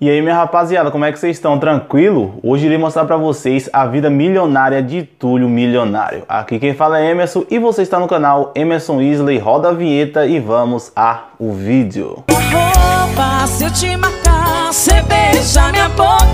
E aí, minha rapaziada, como é que vocês estão? Tranquilo? Hoje irei mostrar para vocês a vida milionária de Túlio Milionário. Aqui quem fala é Emerson e você está no canal Emerson Isley. Roda a vinheta e vamos a o vídeo. Opa, se eu te matar, você beija minha boca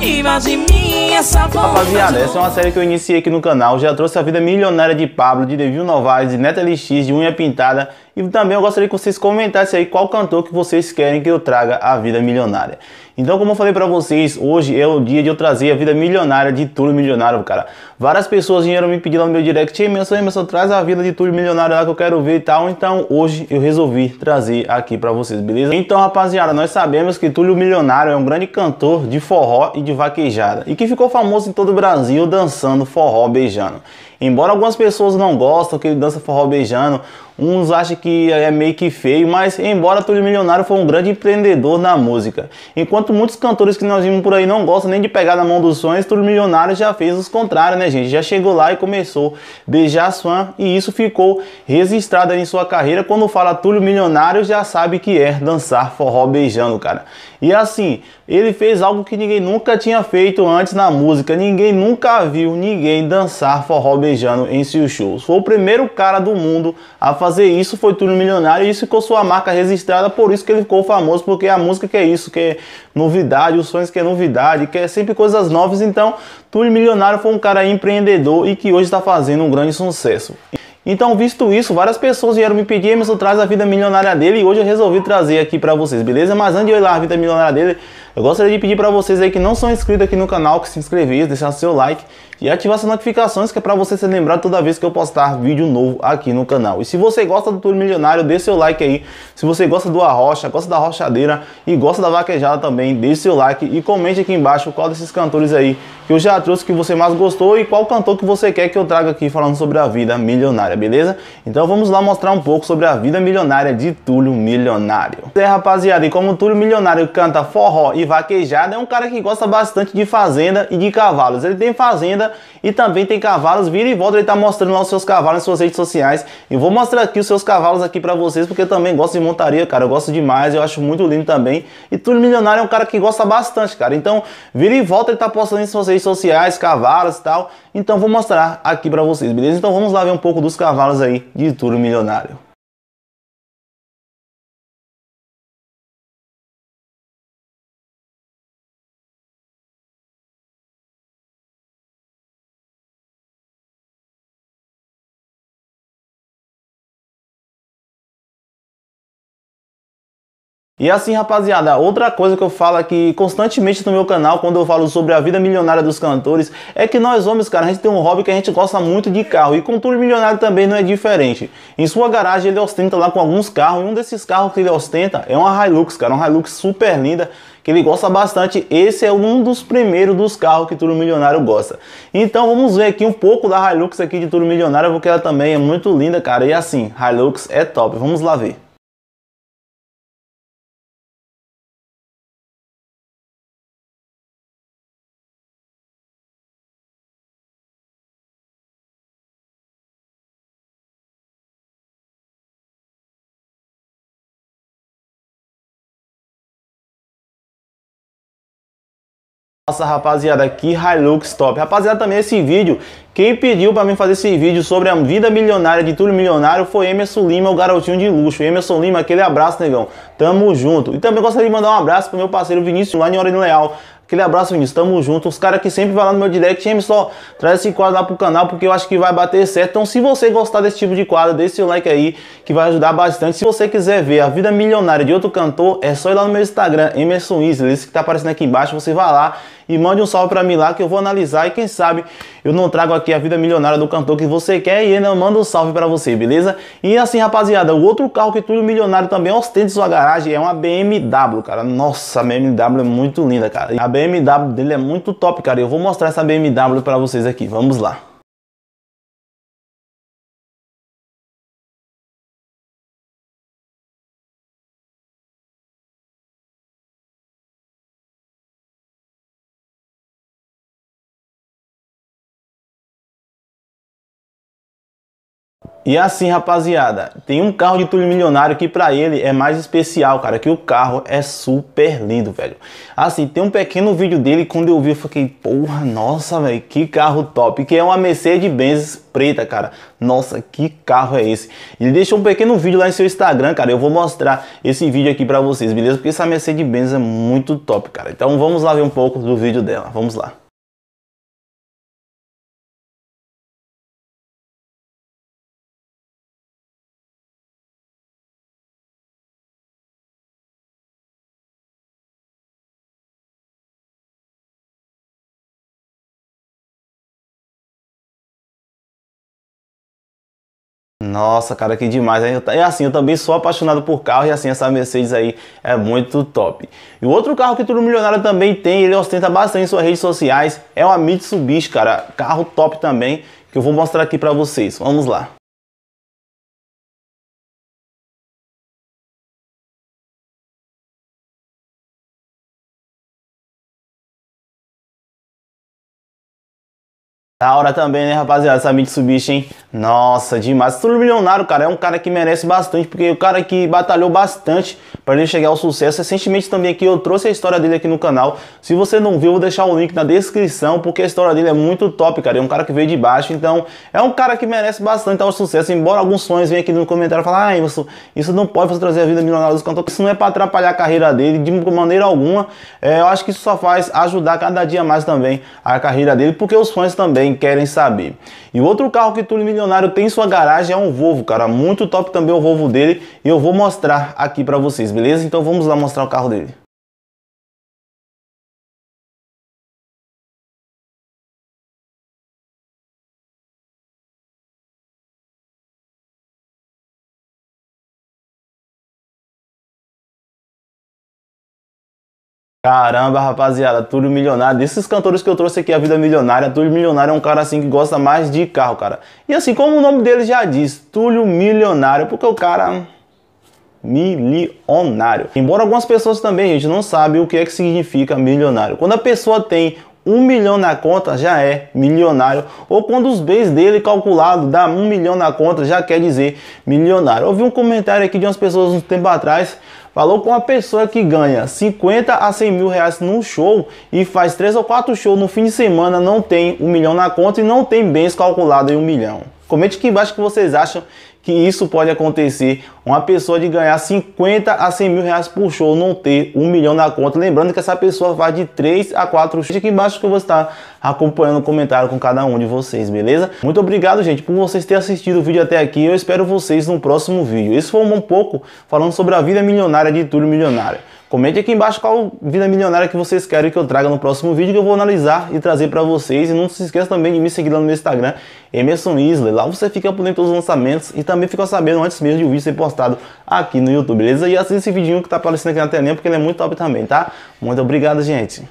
mim essa Rapaziada, essa é uma série que eu iniciei aqui no canal. Já trouxe a vida milionária de Pablo, de Devil Novaes, de Neta LX, de Unha Pintada e também eu gostaria que vocês comentassem aí qual cantor que vocês querem que eu traga a vida milionária. Então, como eu falei para vocês, hoje é o dia de eu trazer a vida milionária de Túlio Milionário, cara. Várias pessoas vieram me pedir lá no meu direct, meu sonho, traz a vida de Túlio Milionário lá que eu quero ver e tal. Então, hoje eu resolvi trazer aqui para vocês, beleza? Então, rapaziada, nós sabemos que Túlio Milionário é um grande cantor de forró e de vaquejada. E que ficou famoso em todo o Brasil dançando forró beijando. Embora algumas pessoas não gostam que ele dança forró beijando, uns acham que é meio que feio, mas embora Túlio Milionário foi um grande empreendedor na música. Enquanto muitos cantores que nós vimos por aí não gostam nem de pegar na mão dos sonhos, Túlio Milionário já fez os contrários, né, gente? Já chegou lá e começou a beijar sua fãs e isso ficou registrado em sua carreira. Quando fala Túlio Milionário, já sabe que é dançar forró beijando, cara. E assim, ele fez algo que ninguém nunca tinha feito antes na música. Ninguém nunca viu ninguém dançar forró beijando planejando em Suzhou. Foi o primeiro cara do mundo a fazer isso, foi tudo milionário e isso ficou sua marca registrada, por isso que ele ficou famoso, porque a música que é isso, que é novidade, os sonhos que é novidade, que é sempre coisas novas, então Túlio Milionário foi um cara empreendedor e que hoje está fazendo um grande sucesso. Então, visto isso, várias pessoas vieram me pedir, Emerson traz a vida milionária dele e hoje eu resolvi trazer aqui para vocês, beleza? Mas antes de olhar a vida milionária dele, eu gostaria de pedir para vocês aí que não são inscritos aqui no canal, que se inscrevam, deixar seu like e ativar as notificações, que é para você ser lembrado toda vez que eu postar vídeo novo aqui no canal. E se você gosta do Túlio Milionário, dê seu like aí. Se você gosta do Arrocha, gosta da Rochadeira e gosta da Vaquejada também, deixe seu like e comente aqui embaixo qual desses cantores aí que eu já trouxe que você mais gostou e qual cantor que você quer que eu traga aqui falando sobre a vida milionária, beleza? Então vamos lá mostrar um pouco sobre a vida milionária de Túlio Milionário. É rapaziada, e como Túlio Milionário canta forró e de vaquejada, é um cara que gosta bastante de fazenda e de cavalos. Ele tem fazenda e também tem cavalos. Vira e volta, ele tá mostrando lá os seus cavalos nas suas redes sociais. E vou mostrar aqui os seus cavalos aqui pra vocês, porque eu também gosto de montaria, cara. Eu gosto demais, eu acho muito lindo também. E Túlio Milionário é um cara que gosta bastante, cara. Então, vira e volta, ele tá postando em suas redes sociais, cavalos e tal. Então, vou mostrar aqui pra vocês, beleza? Então, vamos lá ver um pouco dos cavalos aí de Túlio Milionário. E assim, rapaziada, outra coisa que eu falo aqui constantemente no meu canal, quando eu falo sobre a vida milionária dos cantores, é que nós homens, cara, a gente tem um hobby que a gente gosta muito de carro. E com o milionário também não é diferente. Em sua garagem ele ostenta lá com alguns carros, e um desses carros que ele ostenta é uma Hilux, cara, uma Hilux super linda, que ele gosta bastante. Esse é um dos primeiros dos carros que Turo Milionário gosta. Então vamos ver aqui um pouco da Hilux aqui de Turo Milionário, porque ela também é muito linda, cara. E assim, Hilux é top. Vamos lá ver. Nossa rapaziada, que Hilux top. Rapaziada, também esse vídeo, quem pediu para mim fazer esse vídeo sobre a vida milionária de Túlio Milionário foi Emerson Lima, o garotinho de luxo. Emerson Lima, aquele abraço, negão. Tamo junto. E também gostaria de mandar um abraço pro meu parceiro Vinícius lá em Leal. Aquele abraço, Vinícius. Tamo junto. Os caras que sempre vai lá no meu direct, M só traz esse quadro lá pro canal, porque eu acho que vai bater certo. Então, se você gostar desse tipo de quadro, deixe seu like aí, que vai ajudar bastante. Se você quiser ver a vida milionária de outro cantor, é só ir lá no meu Instagram, Emerson Isley esse que tá aparecendo aqui embaixo. Você vai lá e mande um salve para mim lá que eu vou analisar e quem sabe eu não trago aqui a vida milionária do cantor que você quer e ainda mando um salve para você, beleza? E assim, rapaziada, o outro carro que tudo milionário também ostenta sua garagem é uma BMW, cara. Nossa, a BMW é muito linda, cara. A BMW dele é muito top, cara. Eu vou mostrar essa BMW para vocês aqui. Vamos lá. E assim, rapaziada, tem um carro de Túlio Milionário que para ele é mais especial, cara, que o carro é super lindo, velho. Assim, tem um pequeno vídeo dele, quando eu vi eu fiquei, porra, nossa, velho, que carro top, que é uma Mercedes-Benz preta, cara. Nossa, que carro é esse? Ele deixou um pequeno vídeo lá em seu Instagram, cara, eu vou mostrar esse vídeo aqui para vocês, beleza? Porque essa Mercedes-Benz é muito top, cara. Então vamos lá ver um pouco do vídeo dela, vamos lá. Nossa, cara, que demais. E assim, eu também sou apaixonado por carro e assim, essa Mercedes aí é muito top. E o outro carro que Tudo Milionário também tem, ele ostenta bastante em suas redes sociais, é uma Mitsubishi, cara. Carro top também, que eu vou mostrar aqui pra vocês. Vamos lá. Da hora também, né, rapaziada? Essa Mitsubishi, hein? Nossa, demais. Tudo milionário, cara. É um cara que merece bastante, porque o cara que batalhou bastante para ele chegar ao sucesso. Recentemente também aqui eu trouxe a história dele aqui no canal. Se você não viu, eu vou deixar o link na descrição, porque a história dele é muito top, cara. É um cara que veio de baixo, então é um cara que merece bastante ao sucesso. Embora alguns sonhos venham aqui no comentário falar, ah, isso, isso não pode fazer trazer a vida milionária dos cantores. Isso não é para atrapalhar a carreira dele de maneira alguma. É, eu acho que isso só faz ajudar cada dia mais também a carreira dele, porque os fãs também querem saber. E outro carro que Túlio Milionário tem em sua garagem é um Volvo, cara. Muito top também o Volvo dele. E eu vou mostrar aqui pra vocês, beleza? Então vamos lá mostrar o carro dele. Caramba, rapaziada, Túlio Milionário. Desses cantores que eu trouxe aqui, A Vida Milionária, Túlio Milionário é um cara assim que gosta mais de carro, cara. E assim, como o nome dele já diz, Túlio Milionário, porque o cara milionário. Embora algumas pessoas também, gente, não sabem o que é que significa milionário. Quando a pessoa tem um milhão na conta já é milionário, ou quando os bens dele calculado dá um milhão na conta já quer dizer milionário. Ouvi um comentário aqui de umas pessoas um tempo atrás Falou com uma pessoa que ganha 50 a 100 mil reais num show e faz 3 ou 4 shows no fim de semana, não tem um milhão na conta e não tem bens calculados em um milhão. Comente aqui embaixo o que vocês acham que isso pode acontecer. Uma pessoa de ganhar 50 a 100 mil reais por show, não ter um milhão na conta. Lembrando que essa pessoa vai de 3 a 4 shows. Aqui embaixo que eu vou estar acompanhando o comentário com cada um de vocês, beleza? Muito obrigado, gente, por vocês terem assistido o vídeo até aqui. Eu espero vocês no próximo vídeo. Esse foi um pouco falando sobre a vida milionária de Túlio Milionário. Comente aqui embaixo qual vida milionária que vocês querem que eu traga no próximo vídeo que eu vou analisar e trazer para vocês. E não se esqueça também de me seguir lá no meu Instagram, Emerson Isley. Lá você fica por dentro dos lançamentos e também fica sabendo antes mesmo de o vídeo ser postado aqui no YouTube, beleza? E assista esse vidinho que tá aparecendo aqui na telinha porque ele é muito top também, tá? Muito obrigado, gente.